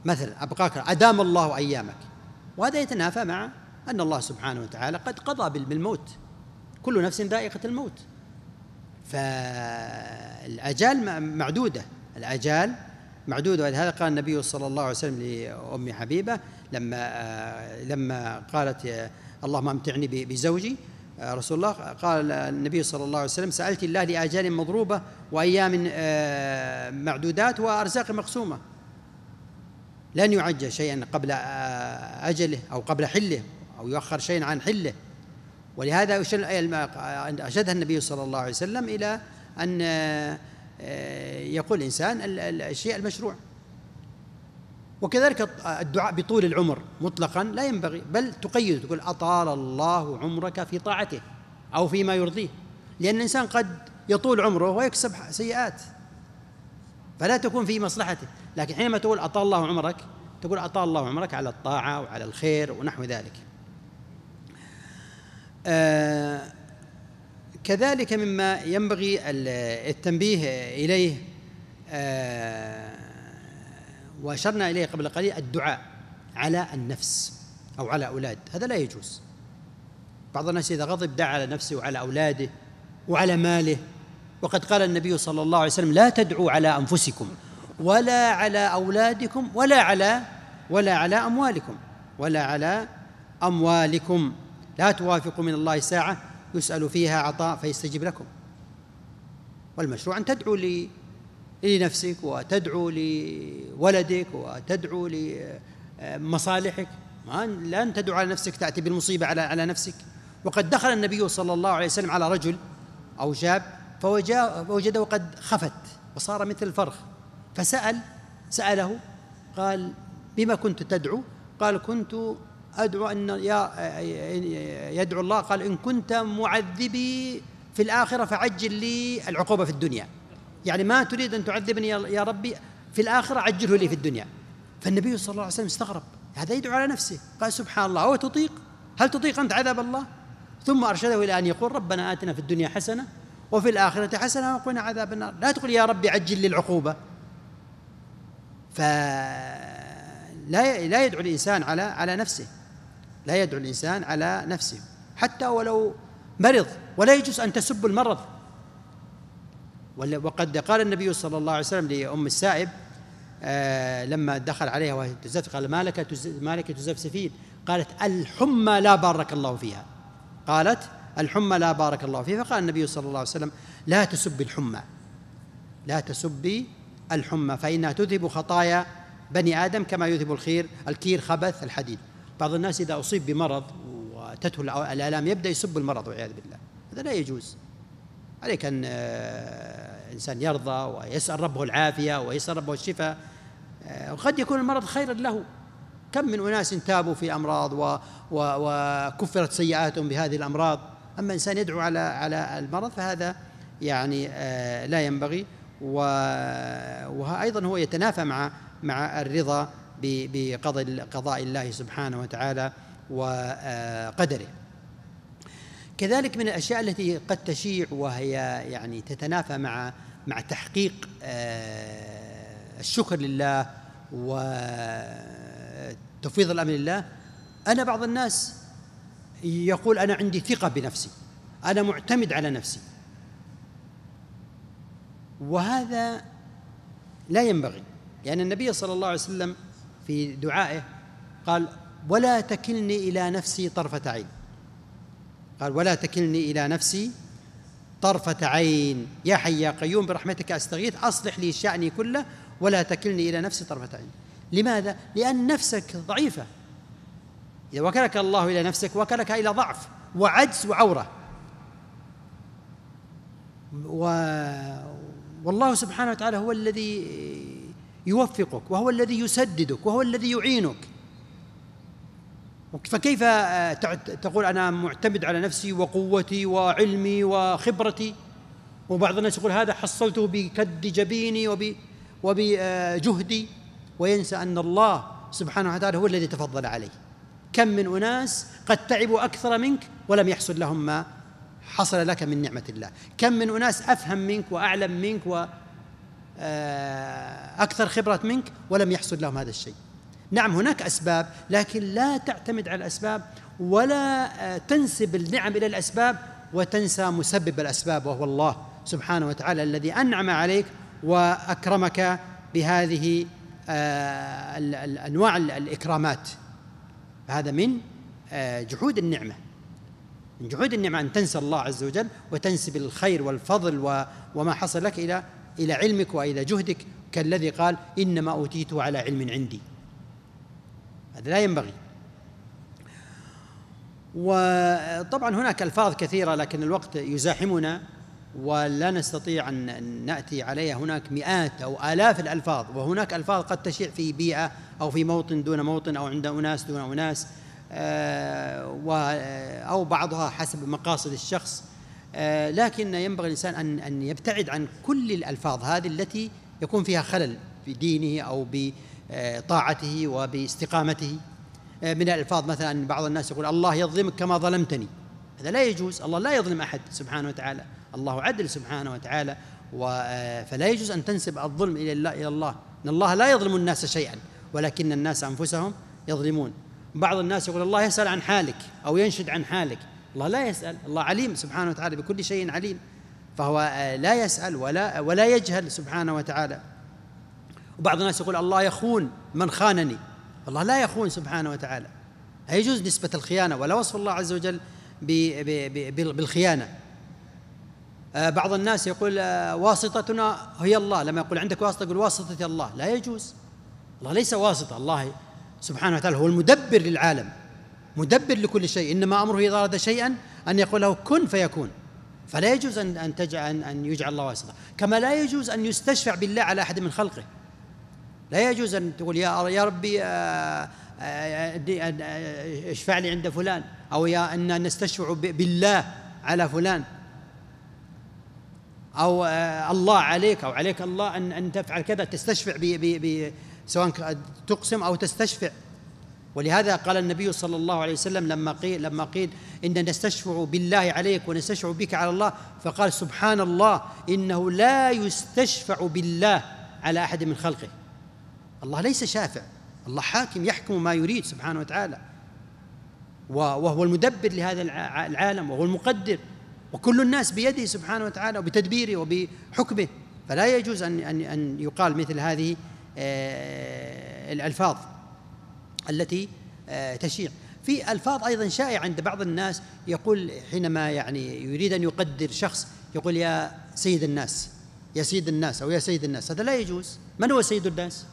مثلا أبقاك أدام الله أيامك وهذا يتنافى مع أن الله سبحانه وتعالى قد قضى بالموت كل نفس ذائقة الموت فالأجال معدودة الأجال معدود ولهذا قال النبي صلى الله عليه وسلم لأم حبيبة لما آه، لما قالت آه، اللهم امتعني بزوجي آه، رسول الله قال النبي صلى الله عليه وسلم سألت الله لآجال مضروبة وأيام معدودات وأرزاق مقسومة لن يعجل شيئا قبل أجله أو قبل حله أو يؤخر شيئا عن حله ولهذا أشدها النبي صلى الله عليه وسلم إلى أن آه، يقول الإنسان الشيء المشروع وكذلك الدعاء بطول العمر مطلقا لا ينبغي بل تقيد تقول أطال الله عمرك في طاعته أو فيما يرضيه لأن الإنسان قد يطول عمره ويكسب سيئات فلا تكون في مصلحته لكن حينما تقول أطال الله عمرك تقول أطال الله عمرك على الطاعة وعلى الخير ونحو ذلك آه كذلك مما ينبغي التنبيه إليه آه، وأشرنا إليه قبل قليل الدعاء على النفس أو على أولاد هذا لا يجوز بعض الناس إذا غضب دعا على نفسه وعلى أولاده وعلى ماله وقد قال النبي صلى الله عليه وسلم لا تدعوا على أنفسكم ولا على أولادكم ولا على ولا على أموالكم ولا على أموالكم لا توافقوا من الله ساعة يسأل فيها عطاء فيستجيب لكم والمشروع أن تدعو لنفسك وتدعو لولدك وتدعو لمصالحك ما لا أن تدعو على نفسك تأتي بالمصيبة على على نفسك وقد دخل النبي صلى الله عليه وسلم على رجل أو شاب فوجده قد خفت وصار مثل الفرخ فسأل سأله قال بما كنت تدعو قال كنت أدعو أن يا يدعو الله قال إن كنت معذبي في الآخرة فعجل لي العقوبة في الدنيا يعني ما تريد أن تعذبني يا ربي في الآخرة عجله لي في الدنيا فالنبي صلى الله عليه وسلم استغرب هذا يدعو على نفسه قال سبحان الله هو تطيق هل تطيق أنت عذاب الله ثم أرشده إلى أن يقول ربنا آتنا في الدنيا حسنة وفي الآخرة حسنة وقنا عذاب النار لا تقول يا ربي عجل لي العقوبة ف لا لا يدعو الإنسان على على نفسه لا يدعو الإنسان على نفسه حتى ولو مرض ولا يجوز أن تسب المرض وقد قال النبي صلى الله عليه وسلم لأم السائب آه لما دخل عليها وهي تزف قال مالك مالك تزفزفين قالت الحمى لا بارك الله فيها قالت الحمى لا بارك الله فيها فقال النبي صلى الله عليه وسلم لا تسبي الحمى لا تسبي الحمى فإنها تذهب خطايا بني آدم كما يذهب الخير الكير خبث الحديد بعض الناس إذا أصيب بمرض وتته الآلام يبدأ يسب المرض والعياذ بالله هذا لا يجوز عليك أن آه، إنسان يرضى ويسأل ربه العافية ويسأل ربه الشفاء آه، وقد يكون المرض خيرا له كم من أناس تابوا في أمراض و و وكفرت سيئاتهم بهذه الأمراض أما إنسان يدعو على على المرض فهذا يعني آه، لا ينبغي وأيضا هو يتنافى مع مع الرضا بقضاء الله سبحانه وتعالى وقدره آه، كذلك من الأشياء التي قد تشيع وهي يعني تتنافى مع مع تحقيق آه، الشكر لله وتفويض الأمر لله أنا بعض الناس يقول أنا عندي ثقة بنفسي أنا معتمد على نفسي وهذا لا ينبغي لأن يعني النبي صلى الله عليه وسلم في دعائه قال ولا تكلني إلى نفسي طرفة عين قال ولا تكلني إلى نفسي طرفة عين يا حي يا قيوم برحمتك أستغيث أصلح لي شأني كله ولا تكلني إلى نفسي طرفة عين لماذا؟ لأن نفسك ضعيفة إذا وكلك الله إلى نفسك وكلك إلى ضعف وعجز وعورة و... والله سبحانه وتعالى هو الذي يوفقك وهو الذي يسددك وهو الذي يعينك فكيف تقول أنا معتمد على نفسي وقوتي وعلمي وخبرتي وبعض الناس يقول هذا حصلته بكد جبيني وبجهدي وينسى أن الله سبحانه وتعالى هو الذي تفضل عليه كم من أناس قد تعبوا أكثر منك ولم يحصل لهم ما حصل لك من نعمة الله كم من أناس أفهم منك وأعلم منك آه، أكثر خبرة منك ولم يحصل لهم هذا الشيء نعم هناك أسباب لكن لا تعتمد على الأسباب ولا آه، تنسب النعم إلى الأسباب وتنسى مسبب الأسباب وهو الله سبحانه وتعالى الذي أنعم عليك وأكرمك بهذه آه، أنواع الإكرامات هذا من جحود النعمة من جحود النعمة أن تنسى الله عز وجل وتنسب الخير والفضل وما حصل لك إلى إلى علمك وإلى جهدك كالذي قال إنما أوتيته على علم عندي هذا لا ينبغي وطبعا هناك ألفاظ كثيرة لكن الوقت يزاحمنا ولا نستطيع أن نأتي عليها هناك مئات أو آلاف الألفاظ وهناك ألفاظ قد تشيع في بيئة أو في موطن دون موطن أو عند أناس دون أناس آه، أو بعضها حسب مقاصد الشخص آه، لكن ينبغي الإنسان أن أن يبتعد عن كل الألفاظ هذه التي يكون فيها خلل بدينه أو بطاعته وباستقامته آه، من الألفاظ مثلا بعض الناس يقول الله يظلمك كما ظلمتني هذا لا يجوز الله لا يظلم أحد سبحانه وتعالى الله عدل سبحانه وتعالى آه، فلا يجوز أن تنسب الظلم إلى الله إن الله لا يظلم الناس شيئا ولكن الناس أنفسهم يظلمون بعض الناس يقول الله يسأل عن حالك أو ينشد عن حالك الله لا يسأل الله عليم سبحانه وتعالى بكل شيء عليم فهو آه، لا يسأل ولا ولا يجهل سبحانه وتعالى وبعض الناس يقول الله يخون من خانني الله لا يخون سبحانه وتعالى لا يجوز نسبة الخيانة ولا وصف الله عز وجل بالخيانة آه، بعض الناس يقول آه، واسطتنا هي الله لما يقول عندك واسطة يقول واسطتي الله لا يجوز الله ليس واسطة الله سبحانه وتعالى هو المدبر للعالم مدبر لكل شيء انما امره اذا اراد شيئا ان يقول له كن فيكون فلا يجوز ان ان تجعل ان يجعل الله واسطه كما لا يجوز ان يستشفع بالله على احد من خلقه لا يجوز ان تقول يا يا ربي آه، آه، آه، اشفع لي عند فلان او يا ان نستشفع بالله على فلان او الله عليك او عليك الله ان ان تفعل كذا تستشفع ب ب ب سواء تقسم او تستشفع ولهذا قال النبي صلى الله عليه وسلم لما قيل لما قيل إن نستشفع بالله عليك ونستشفع بك على الله فقال سبحان الله إنه لا يستشفع بالله على أحد من خلقه الله ليس شافع الله حاكم يحكم ما يريد سبحانه وتعالى وهو المدبر لهذا العالم وهو المقدر وكل الناس بيده سبحانه وتعالى وبتدبيره وبحكمه فلا يجوز أن أن أن يقال مثل هذه آه، الألفاظ التي آه، تشيع في ألفاظ أيضا شائعة عند بعض الناس يقول حينما يعني يريد أن يقدر شخص يقول يا سيد الناس يا سيد الناس أو يا سيد الناس هذا لا يجوز من هو سيد الناس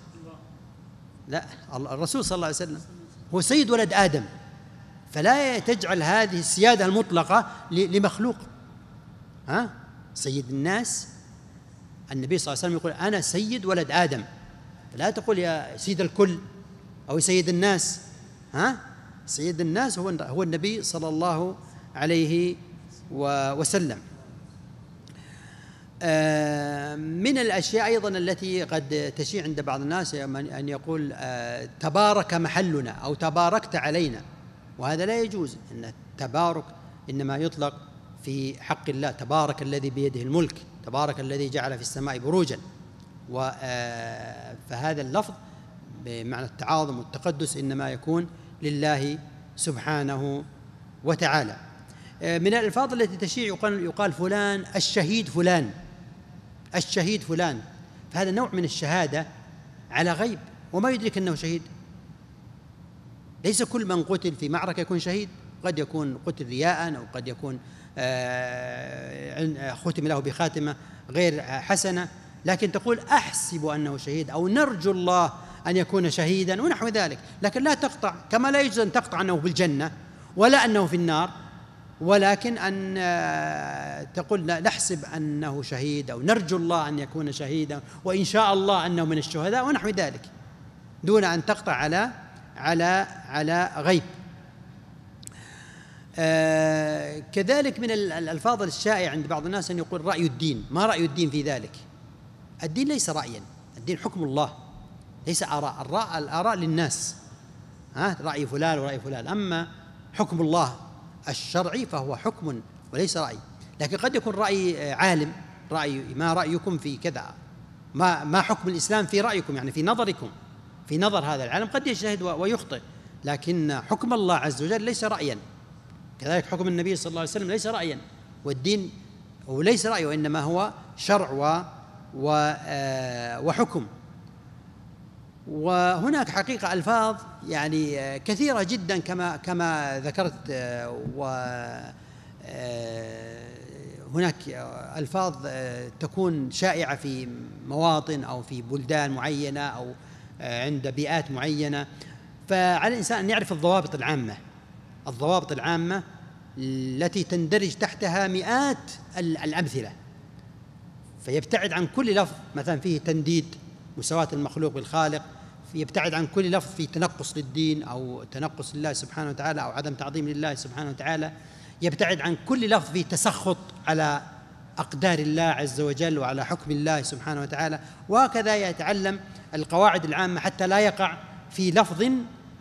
لا الرسول صلى الله عليه وسلم هو سيد ولد آدم فلا تجعل هذه السيادة المطلقة لمخلوق ها سيد الناس النبي صلى الله عليه وسلم يقول أنا سيد ولد آدم لا تقول يا سيد الكل أو سيد الناس ها سيد الناس هو هو النبي صلى الله عليه وسلم آه، من الأشياء أيضا التي قد تشيع عند بعض الناس أن يقول آه، تبارك محلنا أو تباركت علينا وهذا لا يجوز أن التبارك إنما يطلق في حق الله تبارك الذي بيده الملك تبارك الذي جعل في السماء بروجا آه، فهذا اللفظ بمعنى التعاظم والتقدس إنما يكون لله سبحانه وتعالى آه، من الألفاظ التي تشيع يقال, يقال فلان الشهيد فلان الشهيد فلان فهذا نوع من الشهادة على غيب وما يدرك أنه شهيد ليس كل من قتل في معركة يكون شهيد قد يكون قتل رياء أو قد يكون آه، آه، ختم له بخاتمة غير حسنة لكن تقول أحسب أنه شهيد أو نرجو الله أن يكون شهيدا ونحو ذلك لكن لا تقطع كما لا يجوز أن تقطع أنه في الجنة ولا أنه في النار ولكن أن آه، تقول نحسب أنه شهيد أو نرجو الله أن يكون شهيدا وإن شاء الله أنه من الشهداء ونحو ذلك دون أن تقطع على على على غيب آه كذلك من الألفاظ الشائعة عند بعض الناس أن يقول رأي الدين ما رأي الدين في ذلك الدين ليس رأيا الدين حكم الله ليس آراء الراء الآراء للناس ها رأي فلان ورأي فلان أما حكم الله الشرعي فهو حكم وليس رأي لكن قد يكون رأي آه، عالم رأي ما رأيكم في كذا ما ما حكم الإسلام في رأيكم يعني في نظركم في نظر هذا العالم قد يجتهد ويخطئ لكن حكم الله عز وجل ليس رأيا كذلك حكم النبي صلى الله عليه وسلم ليس رأيا والدين هو ليس رأي وإنما هو شرع و آه، وحكم وهناك حقيقة ألفاظ يعني آه، كثيرة جدا كما كما ذكرت آه، و آه، هناك ألفاظ تكون شائعة في مواطن أو في بلدان معينة أو عند بيئات معينة فعلى الإنسان أن يعرف الضوابط العامة الضوابط العامة التي تندرج تحتها مئات الأمثلة فيبتعد عن كل لفظ مثلا فيه تنديد مساواة المخلوق بالخالق يبتعد عن كل لفظ في تنقص للدين أو تنقص لله سبحانه وتعالى أو عدم تعظيم لله سبحانه وتعالى يبتعد عن كل لفظ في تسخط على أقدار الله عز وجل وعلى حكم الله سبحانه وتعالى وهكذا يتعلم القواعد العامة حتى لا يقع في لفظ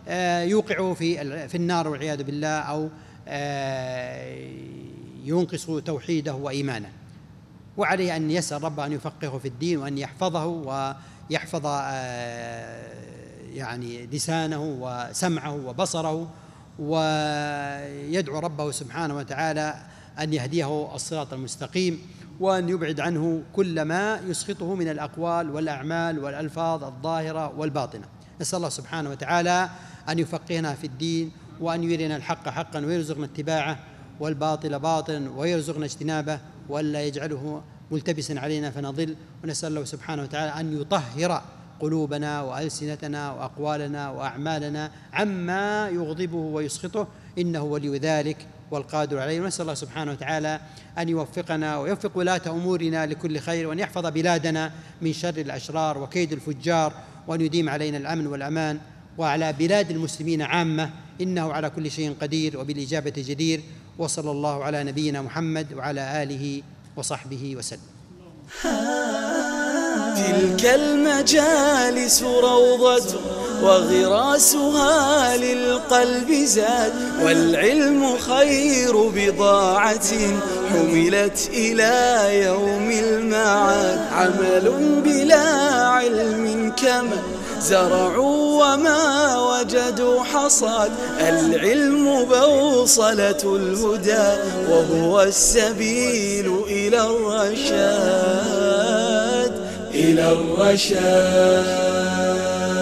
آه، يوقعه في في النار والعياذ بالله أو آه، ينقص توحيده وإيمانه وعليه أن يسأل ربه أن يفقهه في الدين وأن يحفظه ويحفظ آه، يعني لسانه وسمعه وبصره ويدعو ربه سبحانه وتعالى أن يهديه الصراط المستقيم وأن يبعد عنه كل ما يسخطه من الأقوال والأعمال والألفاظ الظاهرة والباطنة نسأل الله سبحانه وتعالى أن يفقهنا في الدين وأن يرنا الحق حقا ويرزقنا اتباعه والباطل باطلا ويرزقنا اجتنابه وألا يجعله ملتبسا علينا فنضل ونسأل الله سبحانه وتعالى أن يطهر قلوبنا وألسنتنا وأقوالنا وأعمالنا عما يغضبه ويسخطه إنه ولي ذلك والقادر عليه ونسأل الله سبحانه وتعالى أن يوفقنا ويوفق ولاة أمورنا لكل خير وأن يحفظ بلادنا من شر الأشرار وكيد الفجار وأن يديم علينا الأمن والأمان وعلى بلاد المسلمين عامة إنه على كل شيء قدير وبالإجابة جدير وصلى الله على نبينا محمد وعلى آله وصحبه وسلم تلك المجالس روضة وغراسها للقلب زاد والعلم خير بضاعة حملت إلى يوم المعاد عمل بلا علم كمل زرعوا وما وجدوا حصاد العلم بوصلة الهدى وهو السبيل إلى الرشاد إلى الرشاد